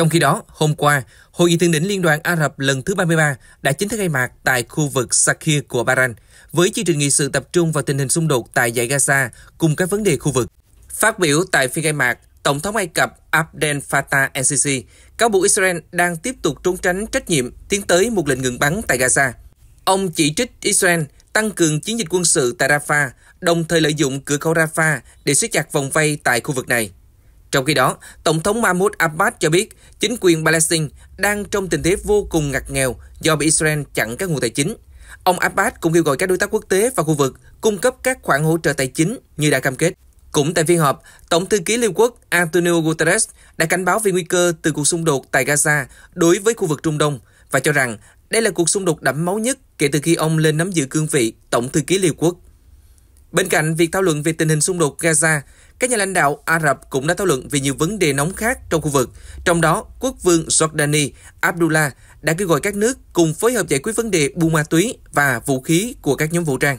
Trong khi đó, hôm qua, Hội nghị thượng đỉnh Liên đoàn Ả Rập lần thứ 33 đã chính thức khai mạc tại khu vực Sakhir của Bahrain, với chương trình nghị sự tập trung vào tình hình xung đột tại giải Gaza cùng các vấn đề khu vực. Phát biểu tại phiên khai mạc, Tổng thống Ai Cập Abdel Fattah el-Sisi cáo buộc Israel đang tiếp tục trốn tránh trách nhiệm tiến tới một lệnh ngừng bắn tại Gaza. Ông chỉ trích Israel tăng cường chiến dịch quân sự tại Rafah, đồng thời lợi dụng cửa khẩu Rafah để siết chặt vòng vây tại khu vực này. Trong khi đó, Tổng thống Mahmoud Abbas cho biết chính quyền Palestine đang trong tình thế vô cùng ngặt nghèo do bị Israel chặn các nguồn tài chính. Ông Abbas cũng kêu gọi các đối tác quốc tế và khu vực cung cấp các khoản hỗ trợ tài chính như đã cam kết. Cũng tại phiên họp, Tổng thư ký Liên Quốc Antonio Guterres đã cảnh báo về nguy cơ từ cuộc xung đột tại Gaza đối với khu vực Trung Đông và cho rằng đây là cuộc xung đột đẫm máu nhất kể từ khi ông lên nắm giữ cương vị Tổng thư ký Liên Quốc. Bên cạnh việc thảo luận về tình hình xung đột Gaza, các nhà lãnh đạo Ả Rập cũng đã thảo luận về nhiều vấn đề nóng khác trong khu vực, trong đó quốc vương Jordani Abdullah đã kêu gọi các nước cùng phối hợp giải quyết vấn đề buôn ma túy và vũ khí của các nhóm vũ trang.